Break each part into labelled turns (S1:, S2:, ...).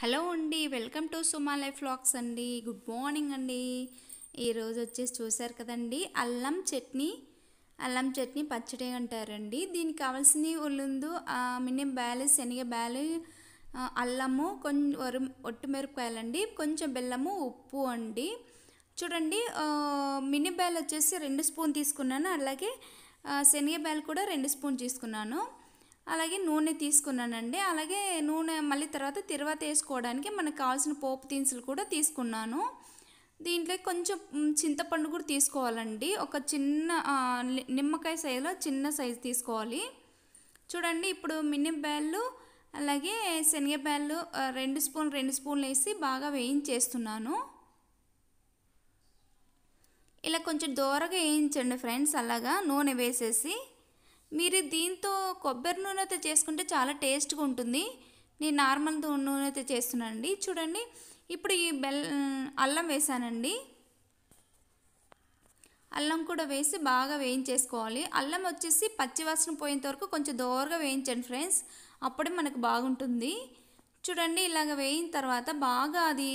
S1: hello అండి welcome to Suma life vlogs అండి good morning అండి ఈరోజు వచ్చేసి చూశారు కదండి అల్లం చట్నీ అల్లం చట్నీ పచ్చడి అంటారండి దీనికి కావాల్సినవి ఉల్లుందు మినిమం బ్యాలెన్స్ శనగ బ్యాలు అల్లము కొంచెం వరి ఒట్టిమిరపకాయలండి కొంచెం బెల్లము ఉప్పు అండి చూడండి మినీ బ్యాల్ వచ్చేసి రెండు స్పూన్ తీసుకున్నాను అలాగే శనగ బ్యాల్ కూడా రెండు స్పూన్ తీసుకున్నాను అలాగే నూనె తీసుకున్నానండి అలాగే నూనె మళ్ళీ తర్వాత తిరువాత వేసుకోవడానికి మనకు కావాల్సిన పోపు దినుసులు కూడా తీసుకున్నాను దీంట్లో కొంచెం చింతపండు కూడా తీసుకోవాలండి ఒక చిన్న నిమ్మకాయ సైజులో చిన్న సైజు తీసుకోవాలి చూడండి ఇప్పుడు మినిబ్యాళ్ళు అలాగే శనగబ్యాళ్ళు రెండు స్పూన్ రెండు స్పూన్లు వేసి బాగా వేయించేస్తున్నాను ఇలా కొంచెం దోరగా వేయించండి ఫ్రెండ్స్ అలాగా నూనె వేసేసి మీరు దీంతో కొబ్బరి నూనెతో చేసుకుంటే చాలా టేస్ట్గా ఉంటుంది నేను నార్మల్ నూనెతో చేస్తున్నానండి చూడండి ఇప్పుడు ఈ బెల్ అల్లం వేసానండి అల్లం కూడా వేసి బాగా వేయించేసుకోవాలి అల్లం వచ్చేసి పచ్చివాసన పోయేంత వరకు కొంచెం దోరగా వేయించండి ఫ్రెండ్స్ అప్పుడే మనకు బాగుంటుంది చూడండి ఇలాగ వేయిన తర్వాత బాగా అది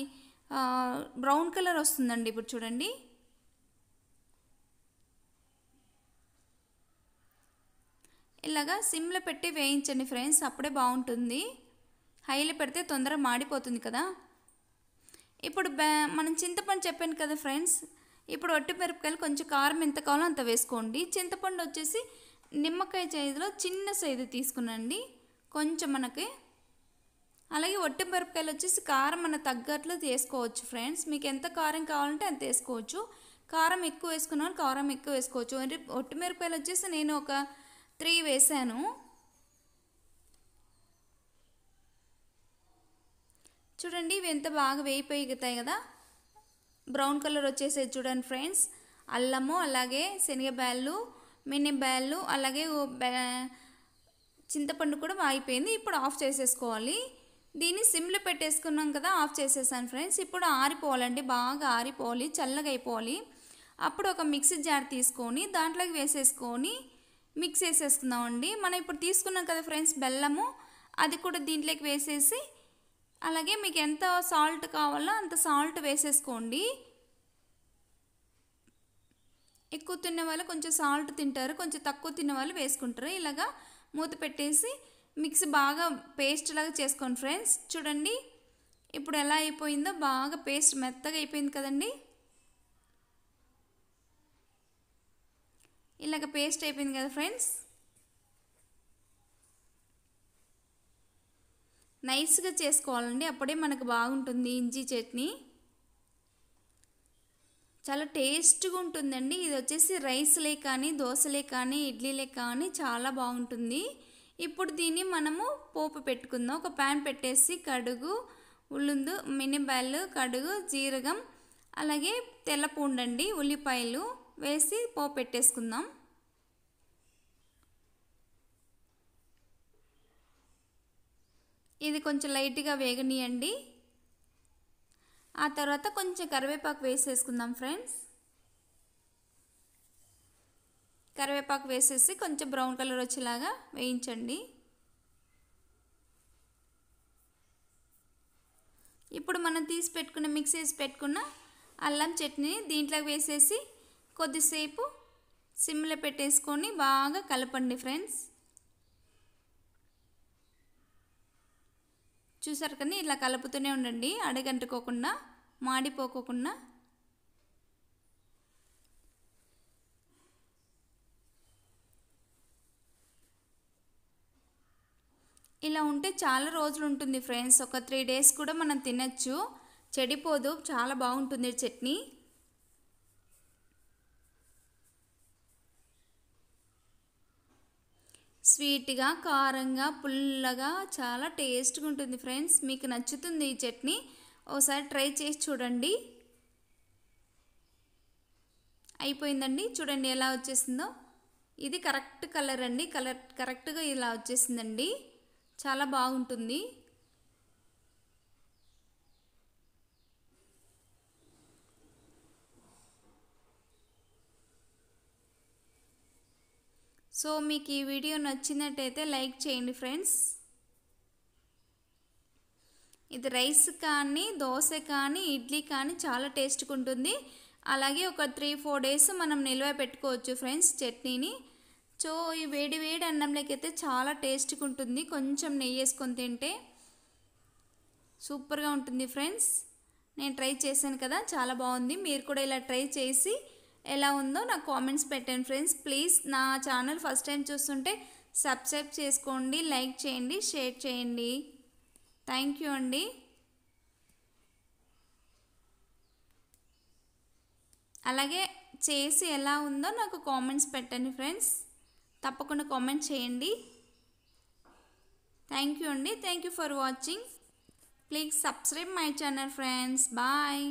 S1: బ్రౌన్ కలర్ వస్తుందండి ఇప్పుడు చూడండి ఇలాగా సిమ్లో పెట్టి వేయించండి ఫ్రెండ్స్ అప్పుడే బాగుంటుంది హైలో పెడితే తొందరగా మాడిపోతుంది కదా ఇప్పుడు బ్యా మనం చింతపండు చెప్పాను కదా ఫ్రెండ్స్ ఇప్పుడు ఒట్టి మిరపకాయలు కొంచెం కారం ఎంత కావాలో అంత వేసుకోండి చింతపండు వచ్చేసి నిమ్మకాయ సైజులో చిన్న సైజు తీసుకునండి కొంచెం మనకి అలాగే ఒట్టి మిరపకాయలు వచ్చేసి కారం మన తగ్గట్లు తీసుకోవచ్చు ఫ్రెండ్స్ మీకు ఎంత కారం కావాలంటే అంత వేసుకోవచ్చు కారం ఎక్కువ వేసుకున్న కారం ఎక్కువ వేసుకోవచ్చు ఒట్టి మిరపకాయలు వచ్చేసి నేను ఒక త్రీ వేశాను చూడండి ఇవి ఎంత బాగా వేయిపోయితాయి కదా బ్రౌన్ కలర్ వచ్చేసేది చూడండి ఫ్రెండ్స్ అల్లము అలాగే శనగబ్యాళ్ళు మినబ్యాళ్ళు అలాగే చింతపండు కూడా వాయిపోయింది ఇప్పుడు ఆఫ్ చేసేసుకోవాలి దీన్ని సిమ్లో పెట్టేసుకున్నాం కదా ఆఫ్ చేసేసాను ఫ్రెండ్స్ ఇప్పుడు ఆరిపోవాలండి బాగా ఆరిపోవాలి చల్లగా అయిపోవాలి అప్పుడు ఒక మిక్సీ జార్ తీసుకొని దాంట్లోకి వేసేసుకొని మిక్స్ అండి మనం ఇప్పుడు తీసుకున్నాం కదా ఫ్రెండ్స్ బెల్లము అది కూడా దీంట్లోకి వేసేసి అలాగే మీకు ఎంత సాల్ట్ కావాలో అంత సాల్ట్ వేసేసుకోండి ఎక్కువ తిన్న వాళ్ళు కొంచెం సాల్ట్ తింటారు కొంచెం తక్కువ తిన్న వాళ్ళు వేసుకుంటారు ఇలాగా మూత పెట్టేసి మిక్స్ బాగా పేస్ట్ లాగా చేసుకోండి ఫ్రెండ్స్ చూడండి ఇప్పుడు ఎలా అయిపోయిందో బాగా పేస్ట్ మెత్తగా అయిపోయింది కదండీ ఇలాగ పేస్ట్ అయిపోయింది కదా ఫ్రెండ్స్ నైస్గా చేసుకోవాలండి అప్పుడే మనకు బాగుంటుంది ఇంజీ చట్నీ చాలా టేస్ట్గా ఉంటుందండి ఇది వచ్చేసి రైస్లే కానీ దోశలే కానీ ఇడ్లీలే కానీ చాలా బాగుంటుంది ఇప్పుడు దీన్ని మనము పోపు పెట్టుకుందాం ఒక ప్యాన్ పెట్టేసి కడుగు ఉల్లుందు మినిబాయలు కడుగు జీరగం అలాగే తెల్లపూండండి ఉల్లిపాయలు వేసి పోపు పెట్టేసుకుందాం ఇది కొంచెం లైట్గా వేగనీయండి ఆ తర్వాత కొంచెం కరివేపాకు వేసేసుకుందాం ఫ్రెండ్స్ కరివేపాకు వేసేసి కొంచెం బ్రౌన్ కలర్ వచ్చేలాగా వేయించండి ఇప్పుడు మనం తీసి పెట్టుకున్న మిక్స్ చేసి పెట్టుకున్న అల్లం చట్నీ దీంట్లోకి వేసేసి కొద్దిసేపు సిమ్లో పెట్టేసుకొని బాగా కలపండి ఫ్రెండ్స్ చూసారు కానీ ఇలా కలుపుతూనే ఉండండి అడగంటుకోకుండా మాడిపోకోకుండా ఇలా ఉంటే చాలా రోజులు ఉంటుంది ఫ్రెండ్స్ ఒక త్రీ డేస్ కూడా మనం తినచ్చు చెడిపోదు చాలా బాగుంటుంది చట్నీ స్వీట్గా కారంగా పుల్లగా చాలా టేస్ట్గా ఉంటుంది ఫ్రెండ్స్ మీకు నచ్చుతుంది ఈ చట్నీ ఒకసారి ట్రై చేసి చూడండి అయిపోయిందండి చూడండి ఎలా వచ్చేసిందో ఇది కరెక్ట్ కలర్ అండి కలర్ కరెక్ట్గా ఇలా వచ్చేసిందండి చాలా బాగుంటుంది సో మీకు ఈ వీడియో నచ్చినట్టయితే లైక్ చేయండి ఫ్రెండ్స్ ఇది రైస్ కానీ దోశ కానీ ఇడ్లీ కానీ చాలా టేస్ట్గా ఉంటుంది అలాగే ఒక త్రీ ఫోర్ డేస్ మనం నిల్వ పెట్టుకోవచ్చు ఫ్రెండ్స్ చట్నీని సో ఈ వేడి వేడి అన్నంలోకైతే చాలా టేస్ట్గా ఉంటుంది కొంచెం నెయ్యి వేసుకొని తింటే సూపర్గా ఉంటుంది ఫ్రెండ్స్ నేను ట్రై చేశాను కదా చాలా బాగుంది మీరు కూడా ఇలా ట్రై చేసి ఎలా ఉందో నాకు కామెంట్స్ పెట్టండి ఫ్రెండ్స్ ప్లీజ్ నా ఛానల్ ఫస్ట్ టైం చూస్తుంటే సబ్స్క్రైబ్ చేసుకోండి లైక్ చేయండి షేర్ చేయండి థ్యాంక్ యూ అండి అలాగే చేసి ఎలా ఉందో నాకు కామెంట్స్ పెట్టండి ఫ్రెండ్స్ తప్పకుండా కామెంట్ చేయండి థ్యాంక్ యూ అండి thank you for watching please subscribe my channel friends bye